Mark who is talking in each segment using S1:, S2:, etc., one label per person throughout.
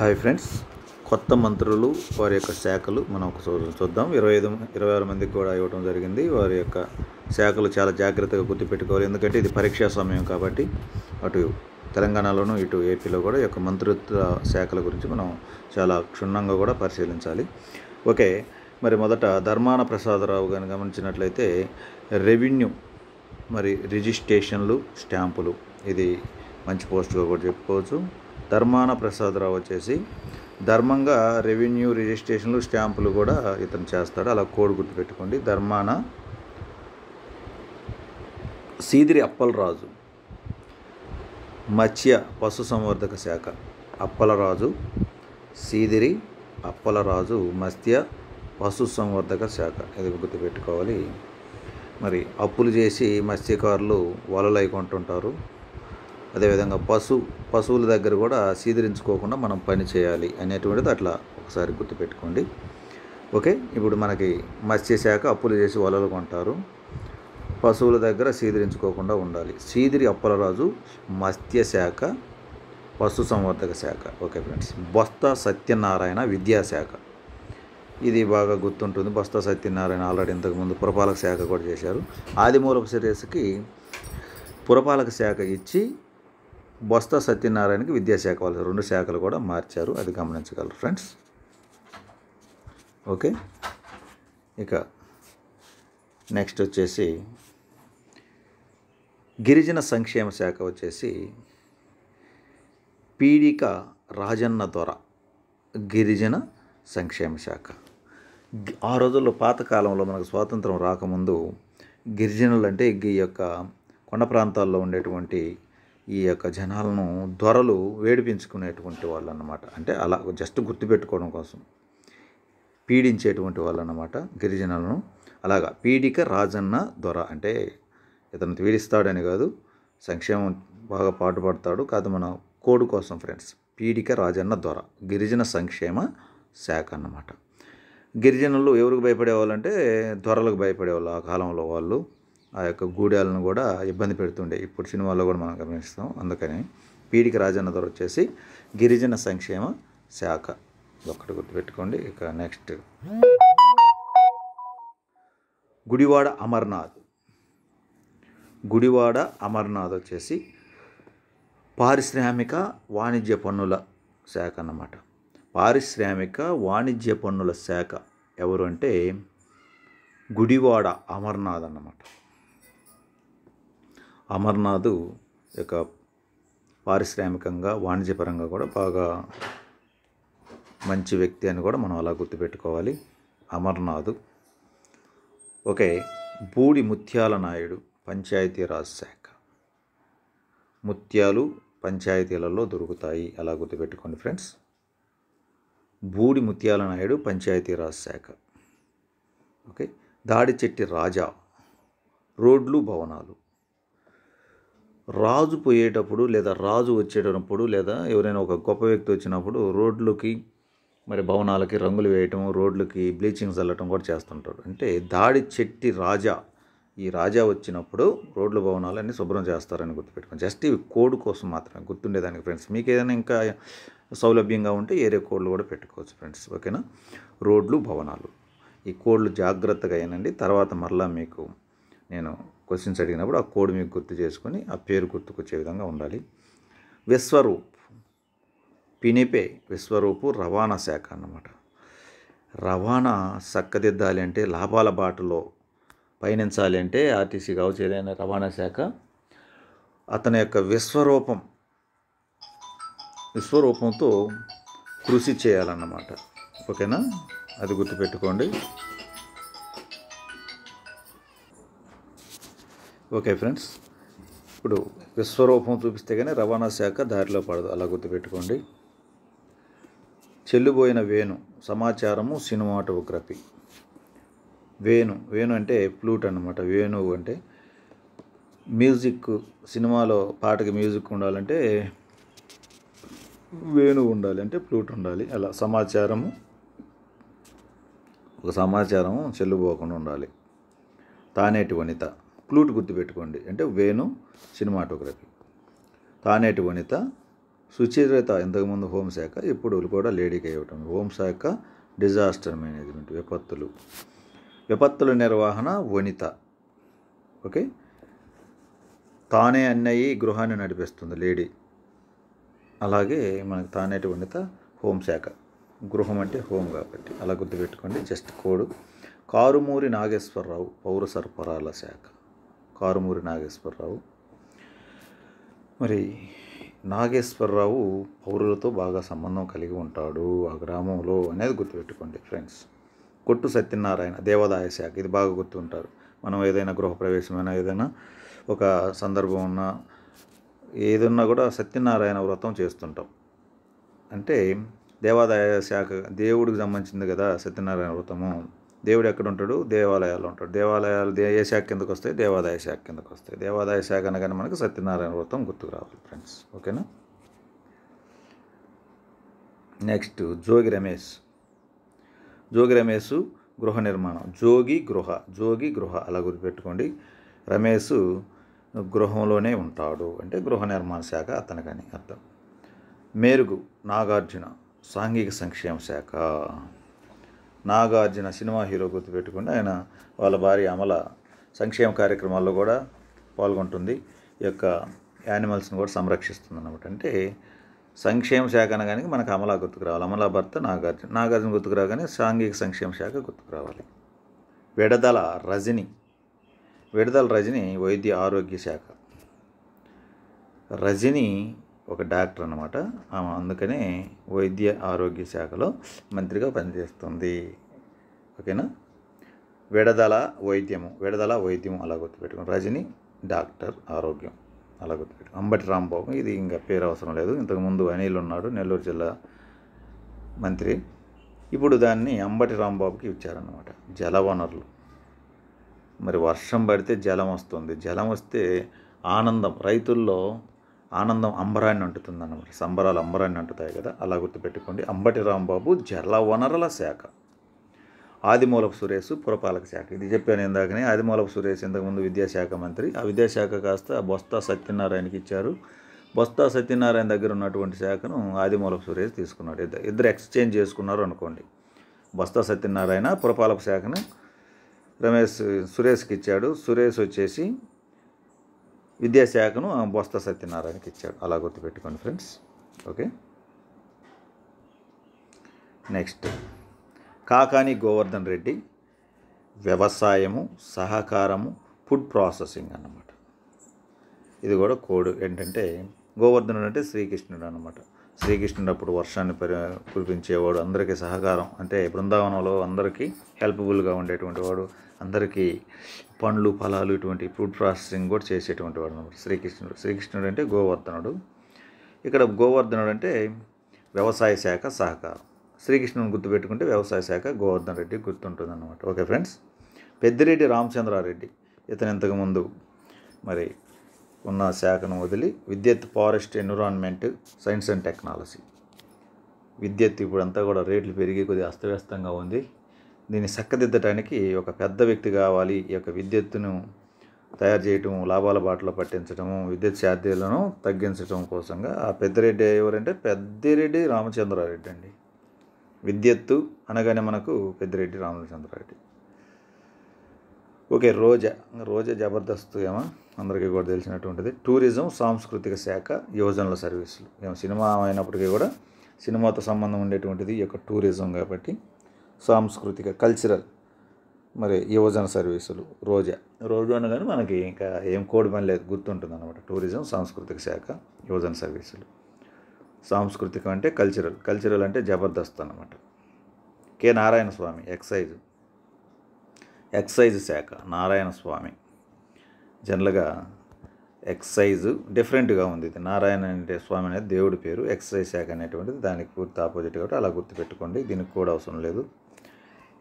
S1: hi friends కొత్త మంత్రులు వారి యొక్క శాఖలు మనం ఒక చూద్దాం ఇరవై ఐదు ఇరవై ఆరు మందికి కూడా ఇవ్వడం జరిగింది వారి యొక్క శాఖలు చాలా జాగ్రత్తగా గుర్తుపెట్టుకోవాలి ఎందుకంటే ఇది పరీక్షా సమయం కాబట్టి అటు తెలంగాణలోను ఇటు ఏపీలో కూడా యొక్క మంత్రిత్వ శాఖల గురించి మనం చాలా క్షుణ్ణంగా కూడా పరిశీలించాలి ఓకే మరి మొదట ధర్మాన ప్రసాదరావు గారిని గమనించినట్లయితే రెవెన్యూ మరి రిజిస్ట్రేషన్లు స్టాంపులు ఇది మంచి పోస్టుగా కూడా చెప్పుకోవచ్చు ధర్మాన ప్రసాదరావు వచ్చేసి ధర్మంగా రెవెన్యూ రిజిస్ట్రేషన్లు స్టాంపులు కూడా ఇతను చేస్తాడు అలా కోడ్ పెట్టుకోండి ధర్మాన సీదిరి అప్పలరాజు మత్స్య పశుసంవర్ధక శాఖ అప్పలరాజు సీదిరి అప్పలరాజు మత్స్య పశుసంవర్ధక శాఖ ఇది గుర్తుపెట్టుకోవాలి మరి అప్పులు చేసి మత్స్యకారులు వలలు కొంటుంటారు అదేవిధంగా పశు పశువుల దగ్గర కూడా సీదరించుకోకుండా మనం పని చేయాలి అనేటువంటిది అట్లా ఒకసారి గుర్తుపెట్టుకోండి ఓకే ఇప్పుడు మనకి మత్స్యశాఖ అప్పులు చేసి వలలు కొంటారు పశువుల దగ్గర సీదరించుకోకుండా ఉండాలి సీదిరి అప్పలరాజు మత్స్యశాఖ పశుసంవర్ధక శాఖ ఓకే ఫ్రెండ్స్ బస్తా సత్యనారాయణ విద్యాశాఖ ఇది బాగా గుర్తుంటుంది బస్తా సత్యనారాయణ ఆల్రెడీ ఇంతకుముందు పురపాలక శాఖ కూడా చేశారు ఆదిమూలపు సిరీస్కి పురపాలక శాఖ ఇచ్చి బొస్తా సత్యనారాయణకి విద్యాశాఖ వాళ్ళు రెండు శాఖలు కూడా మార్చారు అది గమనించగలరు ఫ్రెండ్స్ ఓకే ఇక నెక్స్ట్ వచ్చేసి గిరిజన సంక్షేమ శాఖ వచ్చేసి పీడిక రాజన్న దొర గిరిజన సంక్షేమ శాఖ ఆ రోజుల్లో పాతకాలంలో మనకు స్వాతంత్రం రాకముందు గిరిజనులు అంటే ఈ యొక్క కొండ ప్రాంతాల్లో ఉండేటువంటి ఈ యొక్క జనాలను దొరలు వేడిపించుకునేటువంటి వాళ్ళు అన్నమాట అంటే అలా జస్ట్ గుర్తుపెట్టుకోవడం కోసం పీడించేటువంటి వాళ్ళు అన్నమాట గిరిజనులను అలాగా పీడిక రాజన్న దొర అంటే ఇతను పీడిస్తాడని కాదు సంక్షేమం బాగా పాటుపడతాడు కాదు మన కోడు కోసం ఫ్రెండ్స్ పీడిక రాజన్న దొర గిరిజన సంక్షేమ శాఖ అన్నమాట గిరిజనులు ఎవరికి అంటే దొరలకు భయపడేవాళ్ళు ఆ కాలంలో వాళ్ళు ఆ యొక్క గూడాలను కూడా ఇబ్బంది పెడుతుండే ఇప్పుడు సినిమాలో కూడా మనం గమనిస్తాం అందుకని పీడికి రాజన్న ద్వారా వచ్చేసి గిరిజన సంక్షేమ శాఖ ఒకటి గుర్తుపెట్టుకోండి ఇక నెక్స్ట్ గుడివాడ అమర్నాథ్ గుడివాడ అమర్నాథ్ వచ్చేసి పారిశ్రామిక వాణిజ్య పన్నుల శాఖ అన్నమాట పారిశ్రామిక వాణిజ్య పన్నుల శాఖ ఎవరు అంటే గుడివాడ అమర్నాథ్ అన్నమాట అమర్నాథ్ యొక్క పారిశ్రామికంగా వాణిజ్యపరంగా కూడా బాగా మంచి వ్యక్తి అని కూడా మనం అలా గుర్తుపెట్టుకోవాలి అమర్నాథ్ ఓకే బూడి ముత్యాల నాయుడు పంచాయతీరాజ్ శాఖ ముత్యాలు పంచాయతీలలో దొరుకుతాయి అలా గుర్తుపెట్టుకోండి ఫ్రెండ్స్ బూడి ముత్యాల నాయుడు పంచాయతీరాజ్ శాఖ ఓకే దాడిచెట్టి రాజా రోడ్లు భవనాలు రాజు పోయేటప్పుడు లేదా రాజు వచ్చేటప్పుడు లేదా ఎవరైనా ఒక గొప్ప వ్యక్తి వచ్చినప్పుడు రోడ్లకి మరి భవనాలకి రంగులు వేయటం రోడ్లకి బ్లీచింగ్ చల్లటం కూడా చేస్తుంటారు అంటే దాడి చెట్టి రాజా ఈ రాజా వచ్చినప్పుడు రోడ్లు భవనాలన్నీ శుభ్రం చేస్తారని గుర్తుపెట్టుకోండి జస్ట్ ఇవి కోడ్ కోసం మాత్రమే గుర్తుండేదానికి ఫ్రెండ్స్ మీకు ఏదైనా ఇంకా సౌలభ్యంగా ఉంటే ఏరే కోడ్లు కూడా పెట్టుకోవచ్చు ఫ్రెండ్స్ ఓకేనా రోడ్లు భవనాలు ఈ కోడ్లు జాగ్రత్తగా అయినండి తర్వాత మరలా మీకు నేను క్వశ్చన్స్ అడిగినప్పుడు ఆ కోడ్ మీకు గుర్తు చేసుకొని ఆ పేరు గుర్తుకొచ్చే విధంగా ఉండాలి విశ్వరూప్ పినిపే విశ్వరూపు రవాణా శాఖ అన్నమాట రవాణా చక్కదిద్దాలి అంటే లాభాల బాటలో పయనించాలి అంటే ఆర్టీసీ కావచ్చు ఏదైనా రవాణా శాఖ అతని యొక్క విశ్వరూపం విశ్వరూపంతో కృషి చేయాలన్నమాట ఓకేనా అది గుర్తుపెట్టుకోండి ఓకే ఫ్రెండ్స్ ఇప్పుడు విశ్వరూపం చూపిస్తే కానీ రవాణా శాఖ దారిలో పడదు అలా గుర్తుపెట్టుకోండి చెల్లుబోయిన వేణు సమాచారము సినిమాటోగ్రఫీ వేణు వేణు అంటే ఫ్లూట్ అనమాట వేణు అంటే మ్యూజిక్ సినిమాలో పాటకి మ్యూజిక్ ఉండాలంటే వేణు ఉండాలి అంటే ఫ్లూట్ ఉండాలి అలా సమాచారము ఒక సమాచారం చెల్లుపోకుండా ఉండాలి తానేటి వనిత క్లూట్ గుర్తుపెట్టుకోండి అంటే వేణు సినిమాటోగ్రఫీ తానేటి వనిత సుచరిత ఇంతకుముందు హోంశాఖ ఇప్పుడు కూడా లేడీకి ఇవ్వటం హోంశాఖ డిజాస్టర్ మేనేజ్మెంట్ విపత్తులు విపత్తుల నిర్వహణ వనిత ఓకే తానే అన్నయ్యి గృహాన్ని నడిపిస్తుంది లేడీ అలాగే మనకు తానేటి వనిత హోంశాఖ గృహం అంటే హోం కాబట్టి అలా గుర్తుపెట్టుకోండి జస్ట్ కోడు కారుమూరి నాగేశ్వరరావు పౌర సరఫరాల శాఖ కారుమూరి నాగేశ్వరరావు మరి నాగేశ్వరరావు పౌరులతో బాగా సంబంధం కలిగి ఉంటాడు ఆ గ్రామంలో అనేది గుర్తుపెట్టుకోండి ఫ్రెండ్స్ కొట్టు సత్యనారాయణ దేవాదాయ శాఖ ఇది బాగా గుర్తుంటారు మనం ఏదైనా గృహప్రవేశమైనా ఏదైనా ఒక సందర్భం ఉన్నా ఏదన్నా కూడా సత్యనారాయణ వ్రతం చేస్తుంటాం అంటే దేవాదాయ శాఖ దేవుడికి సంబంధించింది కదా సత్యనారాయణ వ్రతము దేవుడు ఎక్కడ ఉంటాడు దేవాలయాలు ఉంటాడు దేవాలయాలు ఏ శాఖ కిందకు వస్తాయి దేవాదాయ శాఖ కిందకు వస్తాయి దేవాదాయ శాఖ అనగానే మనకు సత్యనారాయణ వ్రతం గుర్తుకు రావాలి ఫ్రెండ్స్ ఓకేనా నెక్స్ట్ జోగి రమేష్ జోగి రమేష్ గృహ నిర్మాణం జోగి గృహ జోగి గృహ అలా గుర్తుపెట్టుకోండి రమేష్ గృహంలోనే ఉంటాడు అంటే గృహ నిర్మాణ శాఖ అతనికని అర్థం మేరుగు నాగార్జున సాంఘిక సంక్షేమ శాఖ నాగార్జున సినిమా హీరో గుర్తుపెట్టుకుని ఆయన వాళ్ళ భార్య అమల సంక్షేమ కార్యక్రమాల్లో కూడా పాల్గొంటుంది ఈ యొక్క యానిమల్స్ని కూడా సంరక్షిస్తుంది అనమాట అంటే సంక్షేమ శాఖ అనగానే మనకు అమలా గుర్తుకు రావాలి అమల భర్త నాగార్జున నాగార్జున గుర్తుకు రాగానే సాంఘిక సంక్షేమ శాఖ గుర్తుకు రావాలి విడదల రజని విడదల రజని వైద్య ఆరోగ్య శాఖ రజని ఒక డాక్టర్ అనమాట ఆమె అందుకని వైద్య ఆరోగ్య శాఖలో మంత్రిగా పనిచేస్తుంది ఓకేనా విడదల వైద్యము విడదల వైద్యం అలా గుర్తుపెట్టుకోండి రజని డాక్టర్ ఆరోగ్యం అలా గుర్తుపెట్టు అంబటి రాంబాబు ఇది ఇంకా పేరు అవసరం లేదు ఇంతకుముందు అనిల్ ఉన్నాడు నెల్లూరు జిల్లా మంత్రి ఇప్పుడు దాన్ని అంబటి రాంబాబుకి ఇచ్చారనమాట జలవనరులు మరి వర్షం పడితే జలం వస్తుంది జలం వస్తే ఆనందం రైతుల్లో ఆనందం అంబరాన్ని అంటుతుంది అన్నమాట సంబరాలు అంబరాన్ని అంటుతాయి కదా అలా గుర్తుపెట్టుకోండి అంబటి రాంబాబు వనరుల శాఖ ఆదిమూలపు సురేష్ పురపాలక శాఖ ఇది చెప్పాను ఇందాకనే ఆదిమూలపు సురేష్ ఇంతకుముందు విద్యాశాఖ మంత్రి ఆ విద్యాశాఖ కాస్త బొస్తా సత్యనారాయణకి ఇచ్చారు బొస్తా సత్యనారాయణ దగ్గర ఉన్నటువంటి శాఖను ఆదిమూలపు సురేష్ తీసుకున్నాడు ఇద్దరు ఇద్దరు ఎక్స్చేంజ్ చేసుకున్నారు అనుకోండి బొస్తా సత్యనారాయణ పురపాలక శాఖను రమేష్ సురేష్కి ఇచ్చాడు సురేష్ వచ్చేసి విద్యాశాఖను బొత్స సత్యనారాయణకి ఇచ్చాడు అలా గుర్తుపెట్టుకోండి friends okay next Kakani Govardhan Reddy వ్యవసాయము సహకారము ఫుడ్ ప్రాసెసింగ్ అన్నమాట ఇది కూడా కోడ్ ఏంటంటే గోవర్ధనుడు అంటే శ్రీకృష్ణుడు అనమాట శ్రీకృష్ణుడు అప్పుడు వర్షాన్ని పరి కురిపించేవాడు అందరికీ సహకారం అంటే బృందావనంలో అందరికీ హెల్ప్ఫుల్గా ఉండేటువంటి వాడు అందరికీ పండ్లు ఫలాలు ఇటువంటి ఫ్రూట్ ప్రాసెసింగ్ కూడా చేసేటువంటి వాడు అనమాట శ్రీకృష్ణుడు శ్రీకృష్ణుడు అంటే గోవర్ధనుడు ఇక్కడ గోవర్ధనుడు అంటే వ్యవసాయ శాఖ సహకారం శ్రీకృష్ణుని గుర్తుపెట్టుకుంటే వ్యవసాయ శాఖ గోవర్ధన్ రెడ్డి గుర్తుంటుంది అనమాట ఓకే ఫ్రెండ్స్ పెద్దిరెడ్డి రామచంద్రారెడ్డి ఇతను ఇంతకుముందు మరి ఉన్న శాఖను వదిలి విద్యుత్ forest environment science and technology విద్యుత్ ఇప్పుడంతా కూడా రేట్లు పెరిగి కొద్దిగా అస్తవ్యస్తంగా ఉంది దీన్ని చక్కదిద్దటానికి ఒక పెద్ద వ్యక్తి కావాలి ఈ యొక్క విద్యుత్తును తయారు చేయటం లాభాల బాటలో పట్టించడము విద్యుత్ ఛార్జీలను తగ్గించడం కోసంగా ఆ పెద్దిరెడ్డి ఎవరంటే పెద్దిరెడ్డి రామచంద్రారెడ్డి అండి విద్యుత్తు అనగానే మనకు పెద్దిరెడ్డి రామచంద్రారెడ్డి ఓకే రోజా రోజా జబర్దస్త్ ఏమో అందరికీ కూడా తెలిసినటువంటిది టూరిజం సాంస్కృతిక శాఖ యువజనుల సర్వీసులు ఏమో సినిమా అయినప్పటికీ కూడా సినిమాతో సంబంధం ఉండేటువంటిది ఈ యొక్క టూరిజం కాబట్టి సాంస్కృతిక కల్చరల్ మరి యువజన సర్వీసులు రోజా రోజు అనగానే మనకి ఇంకా ఏం కోడి పని లేదు గుర్తుంటుంది అనమాట టూరిజం సాంస్కృతిక శాఖ యువజన సర్వీసులు సాంస్కృతికం అంటే కల్చరల్ కల్చరల్ అంటే జబర్దస్త్ అనమాట K Narayana Swamy excise excise శాఖ నారాయణ స్వామి జనరల్గా ఎక్సైజ్ డిఫరెంట్గా ఉంది ఇది నారాయణ అంటే స్వామి అనేది దేవుడి పేరు ఎక్సైజ్ శాఖ అనేటువంటిది దానికి పూర్తి ఆపోజిట్ కాబట్టి అలా గుర్తుపెట్టుకోండి దీనికి కూడా అవసరం లేదు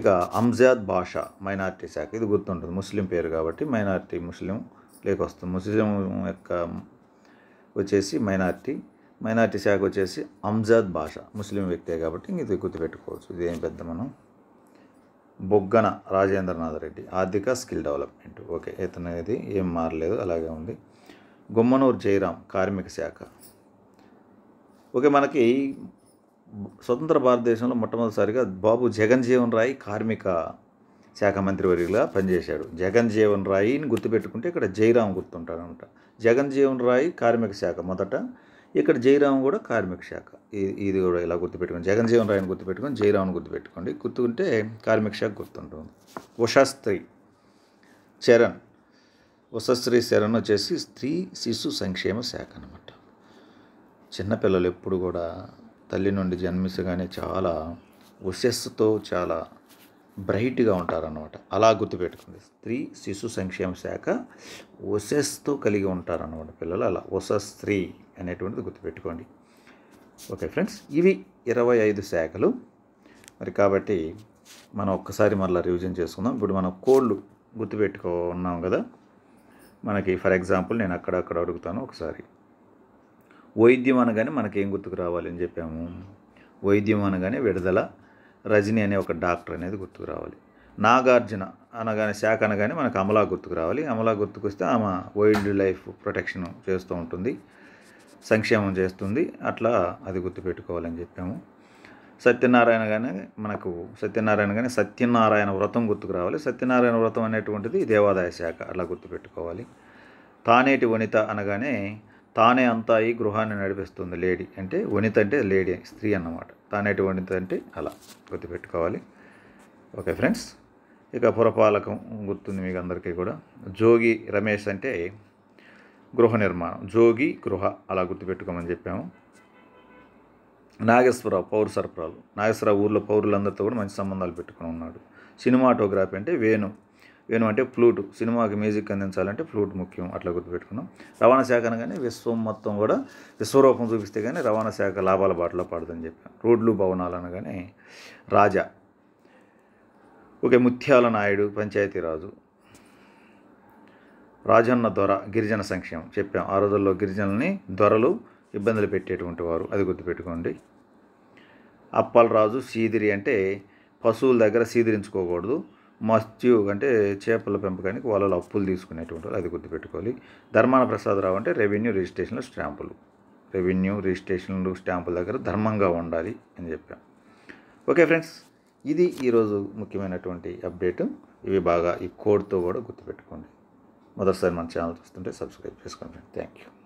S1: ఇక అంజాద్ భాష మైనార్టీ శాఖ ఇది గుర్తుంటుంది ముస్లిం పేరు కాబట్టి మైనార్టీ ముస్లిం లేక వస్తుంది ముస్లిం యొక్క వచ్చేసి మైనార్టీ మైనార్టీ శాఖ వచ్చేసి అంజాద్ భాష ముస్లిం వ్యక్తే కాబట్టి ఇది గుర్తుపెట్టుకోవచ్చు ఇదేం పెద్ద మనం బొగ్గన రాజేంద్రనాథ్ రెడ్డి ఆర్థిక స్కిల్ డెవలప్మెంట్ ఓకే ఇతనేది ఏం మారలేదు అలాగే ఉంది గుమ్మనూరు జయరాం కార్మిక శాఖ ఓకే మనకి స్వతంత్ర భారతదేశంలో మొట్టమొదటిసారిగా బాబు జగన్జీవన్ రాయ్ కార్మిక శాఖ మంత్రివర్యులుగా పనిచేశాడు జగన్జీవన్ రాయిని గుర్తుపెట్టుకుంటే ఇక్కడ జయరాం గుర్తుంటారనమాట జగన్జీవన్ రాయ్ కార్మిక శాఖ మొదట ఇక్కడ జయరామ్ కూడా కార్మిక శాఖ ఇది కూడా ఇలా గుర్తుపెట్టుకోండి జగన్జీవన్ జీవన్ రాయని గుర్తుపెట్టుకొని జయరామ్ని గుర్తుపెట్టుకోండి గుర్తుకుంటే కార్మిక శాఖ గుర్తుంటుంది ఉషాస్త్రీ చరణ్ ఉషశ్రీ శరణ్ వచ్చేసి స్త్రీ శిశు సంక్షేమ శాఖ అనమాట చిన్నపిల్లలు ఎప్పుడు కూడా తల్లి నుండి జన్మించగానే చాలా ఉషస్సుతో చాలా బ్రైట్గా ఉంటారనమాట అలా గుర్తుపెట్టుకుంది స్త్రీ శిశు సంక్షేమ శాఖ ఒసెస్తో కలిగి ఉంటారన్నమాట పిల్లలు అలా ఒసస్ స్త్రీ అనేటువంటిది గుర్తుపెట్టుకోండి ఓకే ఫ్రెండ్స్ ఇవి ఇరవై ఐదు శాఖలు మరి కాబట్టి మనం ఒక్కసారి మళ్ళీ రివిజన్ చేసుకుందాం ఇప్పుడు మనం కోళ్ళు గుర్తుపెట్టుకో ఉన్నాం కదా మనకి ఫర్ ఎగ్జాంపుల్ నేను అక్కడక్కడ అడుగుతాను ఒకసారి వైద్యం అనగానే మనకేం గుర్తుకు రావాలని చెప్పాము వైద్యం అనగానే విడుదల రజని అనే ఒక డాక్టర్ అనేది గుర్తుకు రావాలి నాగార్జున అనగానే శాఖ అనగానే మనకు అమలా గుర్తుకు రావాలి అమలా గుర్తుకొస్తే ఆమె వైల్డ్ లైఫ్ ప్రొటెక్షన్ చేస్తూ ఉంటుంది సంక్షేమం చేస్తుంది అట్లా అది గుర్తుపెట్టుకోవాలని చెప్పాము సత్యనారాయణ కానీ మనకు సత్యనారాయణ కానీ సత్యనారాయణ వ్రతం గుర్తుకు రావాలి సత్యనారాయణ వ్రతం అనేటువంటిది దేవాదాయ శాఖ అలా గుర్తుపెట్టుకోవాలి తానేటి వనిత అనగానే తానే అంతా ఈ గృహాన్ని నడిపిస్తుంది లేడీ అంటే వనిత అంటే లేడీ స్త్రీ అన్నమాట తానేటి వనిత అంటే అలా గుర్తుపెట్టుకోవాలి ఓకే ఫ్రెండ్స్ ఇక పురపాలకం గుర్తుంది మీకు అందరికీ కూడా జోగి రమేష్ అంటే గృహ నిర్మాణం జోగి గృహ అలా గుర్తుపెట్టుకోమని చెప్పాము నాగేశ్వరరావు పౌర సరఫరాలు నాగేశ్వరరావు ఊర్లో పౌరులందరితో కూడా మంచి సంబంధాలు పెట్టుకుని ఉన్నాడు సినిమాటోగ్రాఫీ అంటే వేణు వేణు అంటే ఫ్లూట్ సినిమాకి మ్యూజిక్ అందించాలంటే ఫ్లూట్ ముఖ్యం అట్లా గుర్తుపెట్టుకున్నాం రవాణా శాఖ అనగానే విశ్వం మొత్తం కూడా విశ్వరూపం చూపిస్తే కానీ రవాణా శాఖ లాభాల బాటలో పడదని చెప్పాం రోడ్లు భవనాలు అనగానే రాజా ఓకే ముత్యాల నాయుడు పంచాయతీ రాజు రాజన్న దొర గిరిజన సంక్షేమం చెప్పాం ఆ రోజుల్లో గిరిజనల్ని దొరలు ఇబ్బందులు పెట్టేటువంటి వారు అది గుర్తుపెట్టుకోండి అప్పలరాజు సీదిరి అంటే పశువుల దగ్గర సీదిరించుకోకూడదు మత్స్యు అంటే చేపల పెంపకానికి వాళ్ళు అప్పులు తీసుకునేటువంటి అది గుర్తుపెట్టుకోవాలి ధర్మాన ప్రసాదరావు అంటే రెవెన్యూ రిజిస్ట్రేషన్లో స్టాంపులు రెవెన్యూ రిజిస్ట్రేషన్లు స్టాంపుల దగ్గర ధర్మంగా ఉండాలి అని చెప్పాం ఓకే ఫ్రెండ్స్ ఇది ఈరోజు ముఖ్యమైనటువంటి అప్డేటు ఇవి బాగా ఈ కోడ్తో కూడా గుర్తుపెట్టుకోండి మొదటిసారి మన ఛానల్ చూస్తుంటే సబ్స్క్రైబ్ చేసుకోండి థ్యాంక్ యూ